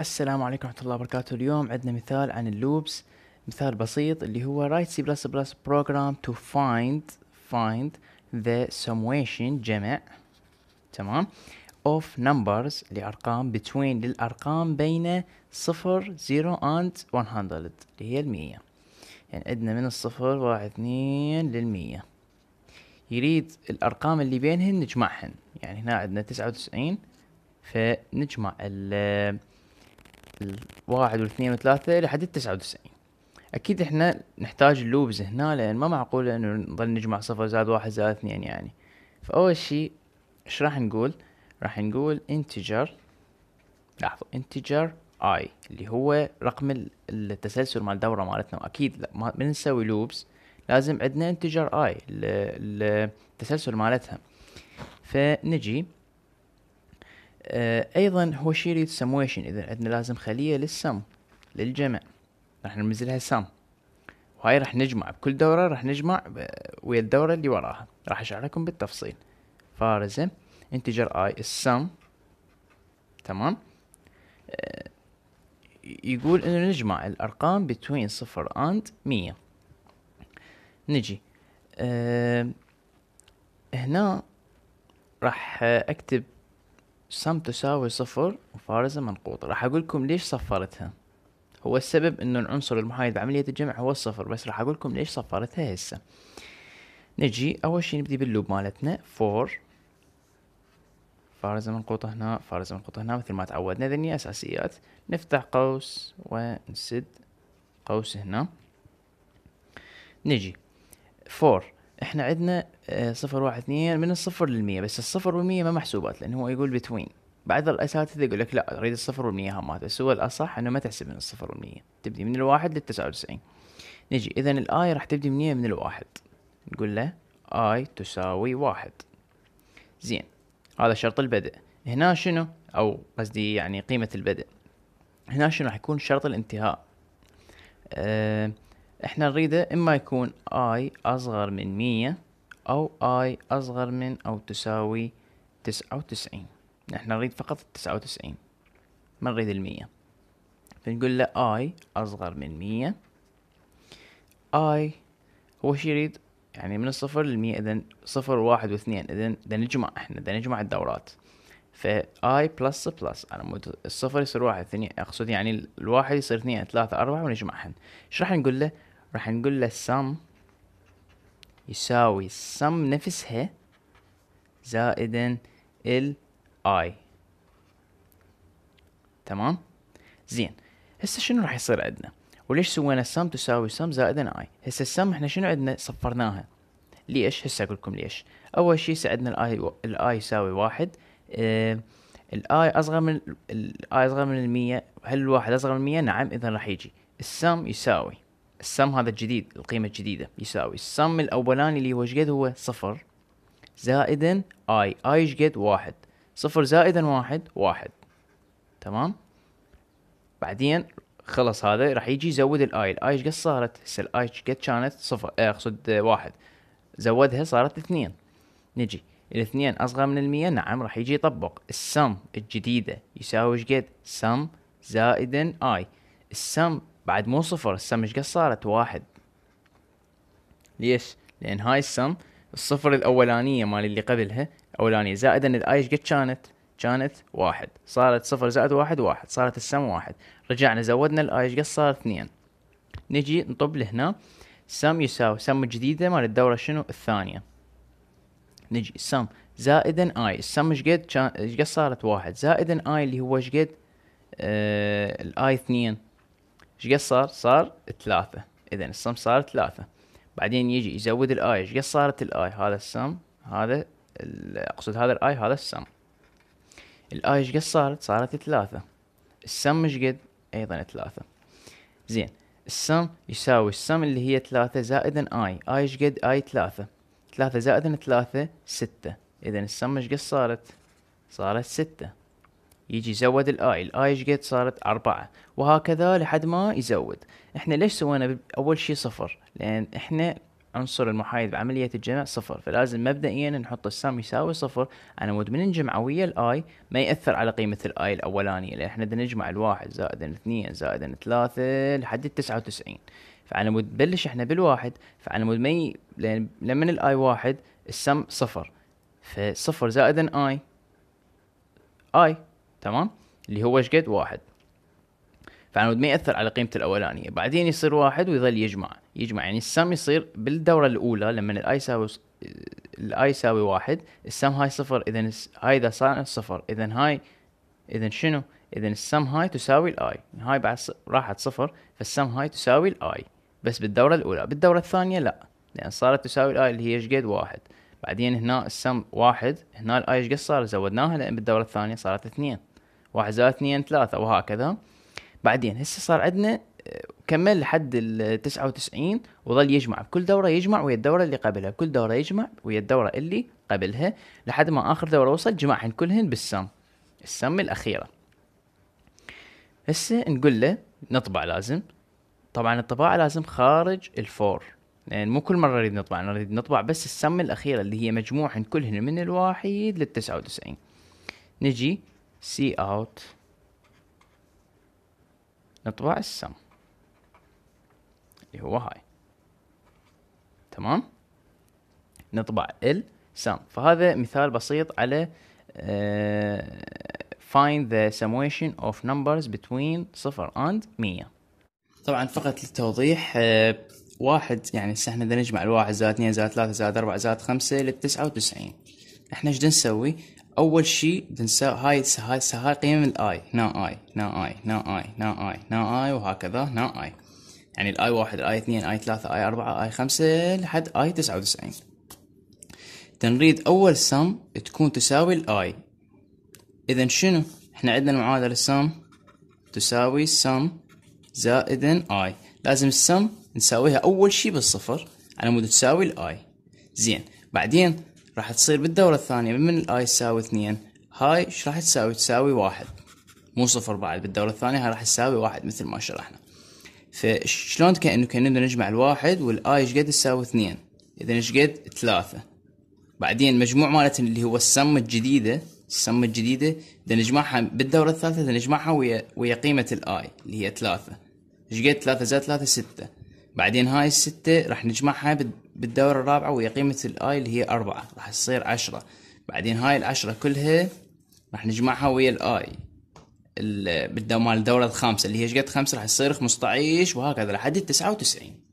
السلام عليكم ورحمة الله وبركاته اليوم عندنا مثال عن اللوبس مثال بسيط اللي هو write C++ program to find find the summation جمع تمام of numbers لأرقام between للأرقام بين صفر zero and 100 اللي هي المية يعني عندنا من الصفر واحد اثنين للمية يريد الأرقام اللي بينهن نجمعهن يعني هنا عندنا تسعة وتسعين فنجمع ال الواحد والاثنين والثلاثة لحد التسعة وتسعين اكيد احنا نحتاج اللوبز هنا لان ما معقول انه نظل نجمع صفر زائد واحد زائد اثنين يعني فاول شي ايش راح نقول راح نقول انتجر لاحظوا انتجر i اللي هو رقم التسلسل مال الدورة مالتنا واكيد لا ما بنسوي لوبز لازم عندنا انتجر i التسلسل مالتها فنجي آه، ايضا هو شيء يريد سمويشن اذا عندنا لازم خليه للسم للجمع راح نرمزلها سم وهاي راح نجمع بكل دورة راح نجمع ويا الدورة اللي وراها راح اشرح لكم بالتفصيل فارزة انتجر اي السم تمام أه يقول انه نجمع الارقام between صفر and مية نجي أه هنا راح اكتب سم تساوي صفر وفارزة منقوطة راح لكم ليش صفرتها هو السبب انه العنصر المحايد بعملية الجمع هو الصفر بس راح لكم ليش صفرتها هسه نجي أول شي نبدي باللوب مالتنا فور فارزة منقوطة هنا فارزة منقوطة هنا مثل ما تعودنا ذني أساسيات نفتح قوس ونسد قوس هنا نجي فور احنا عندنا آه، صفر واحد اثنين من الصفر للمية بس الصفر والمية ما محسوبات لان هو يقول بتوين بعض الاساتذه يقول لك لا اريد الصفر والمية همات بس هو الاصح انه ما تحسب من الصفر والمية تبدي من الواحد للتسعة وتسعين نجي اذا الاي راح تبدي منين من الواحد نقول له اي تساوي واحد زين هذا شرط البدء هنا شنو او قصدي يعني قيمه البدء هنا شنو راح يكون شرط الانتهاء أه احنا نريده اما يكون اي اصغر من مية او اي اصغر من او تساوي تسعة وتسعين احنا نريد فقط تسعة وتسعين ما نريد المية فنقول له اي اصغر من مية اي هو شي يريد يعني من الصفر للمية اذا صفر واحد واثنين اذا دا نجمع احنا دا نجمع الدورات فاي بلس بلس على مود الصفر يصير واحد اثنين اقصد يعني الواحد يصير اثنين ثلاثة اربعة ونجمعهن ايش راح نقول له راح نقول له sum يساوي sum نفسها زائدا ال i تمام زين هسه شنو راح يصير عندنا وليش سوينا sum تساوي sum زائدا i هسه السم احنا شنو عندنا صفرناها ليش هسه اقول لكم ليش اول شيء عندنا الاي و... الاي يساوي واحد آه... الاي اصغر من الاي اصغر من المية هل الواحد اصغر من المية نعم اذا راح يجي السم يساوي السم هذا الجديد القيمة الجديدة يساوي السم الأولاني اللي هو شقد هو صفر زائدا اي اي شقد واحد صفر زائدا واحد واحد تمام بعدين خلص هذا راح يجي يزود الاي الاي شقد صارت هسه الاي شقد كانت صفر آه، اقصد واحد زودها صارت اثنين نجي الاثنين اصغر من المية نعم راح يجي يطبق السم الجديدة يساوي شقد سم زائدا اي السم بعد مو صفر السم ايش قد صارت واحد ليش لان هاي السم الصفر الاولانيه مال اللي قبلها اولانيه زائد ان الاي ايش قد كانت كانت واحد صارت صفر زائد واحد واحد صارت السم واحد رجعنا زودنا الاي ايش قد صارت اثنين نجي نطب لهنا سم يساوي سم جديدة مال الدورة شنو الثانية نجي سم زائدا اي السم ايش قد ايش صارت واحد زائدا اي اللي هو ايش قد آه الاي اثنين ايش قد صار؟ صار ثلاثة اذا السم صار ثلاثة بعدين يجي يزود الاي ايش قد صارت الاي هذا السم هذا اقصد هذا الاي هذا السم الاي ايش قد صارت؟ صارت ثلاثة السم ايش قد؟ ايضا ثلاثة زين السم يساوي السم اللي هي ثلاثة زائدا اي اي ايش قد؟ اي ثلاثة ثلاثة زائدا ثلاثة ستة اذا السم ايش قد صارت؟ صارت ستة يجي يزود الاي الاي ايش قد صارت أربعة وهكذا لحد ما يزود احنا ليش سوينا اول شي صفر لان احنا عنصر المحايد بعملية الجمع صفر فلازم مبدئيا نحط السم يساوي صفر أنا مود من نجمع ويا الاي ما يأثر على قيمة الاي الأولانية لأن احنا بدنا نجمع الواحد زائد اثنين زائد ثلاثة لحد التسعة وتسعين فعلى مود بلش احنا بالواحد فعلى مود ما ي... لأن لما الاي واحد السم صفر فصفر زائد اي اي تمام اللي هو ايش قد واحد فانا ما ياثر على قيمته الاولانيه بعدين يصير واحد ويظل يجمع يجمع يعني السم يصير بالدوره الاولى لما الاي يساوي الاي يساوي واحد السم هاي صفر اذا هاي اذا صار صفر اذا هاي اذا شنو اذا السم هاي تساوي الاي هاي بعد راحت صفر فالسم هاي تساوي الاي بس بالدوره الاولى بالدوره الثانيه لا لان صارت تساوي الاي اللي هي ايش قد واحد بعدين هنا السم واحد هنا الاي ايش قد صار زودناها لان بالدورة الثانية صارت اثنين واحد زائد اثنين ثلاثة وهكذا بعدين هسه صار عندنا آه، كمل لحد ال 99 وظل يجمع بكل دورة يجمع ويا الدورة اللي قبلها كل دورة يجمع ويا الدورة اللي قبلها لحد ما آخر دورة وصل جمعهن كلهن بالسم السم الأخيرة هسه نقول له نطبع لازم طبعا الطباعة لازم خارج الفور لان يعني مو كل مره نريد نطبع نريد نطبع بس السم الاخيره اللي هي مجموعهن كلهن من الواحد لل99 نجي سي اوت نطبع السم اللي هو هاي تمام نطبع السم فهذا مثال بسيط على آه، find the summation of numbers between صفر and 100 طبعا فقط للتوضيح آه، واحد يعني هسه احنا بدنا نجمع الواحد زائد اثنين زائد ثلاثة زائد أربعة زائد خمسة للتسعة وتسعين احنا ايش نسوي؟ أول شي بنساوي هاي هاي هاي قيم الآي هنا آي هنا آي هنا آي هنا آي هنا آي وهكذا هنا آي يعني الآي واحد الآي اثنين آي ثلاثة آي أربعة آي خمسة لحد آي تسعة وتسعين تنريد أول سم تكون تساوي الآي إذا شنو؟ احنا عندنا معادلة سم تساوي سم زائدا آي لازم السم نساويها اول شي بالصفر على مود تساوي الاي زين بعدين راح تصير بالدورة الثانية من الاي تساوي اثنين هاي ايش راح تساوي تساوي واحد مو صفر بعد بالدورة الثانية هاي راح تساوي واحد مثل ما شرحنا فشلون كأنه كأنه نجمع الواحد والاي ايش قد تساوي اثنين اذا ايش قد ثلاثة بعدين مجموع مالتهم اللي هو السم الجديدة السم الجديدة نجمعها بالدورة الثالثة نجمعها ويا ويا قيمة الاي اللي هي ثلاثة ايش قد ثلاثة زائد ثلاثة ستة بعدين هاي الستة راح نجمعها بالدورة الرابعة ويا قيمة الاي اللي هي أربعة راح تصير عشرة بعدين هاي العشرة كلها راح نجمعها ويا الاي بالدورة الدورة الخامسة اللي هي شقد خمسة راح تصير خمسطعيش وهكذا لحد التسعة وتسعين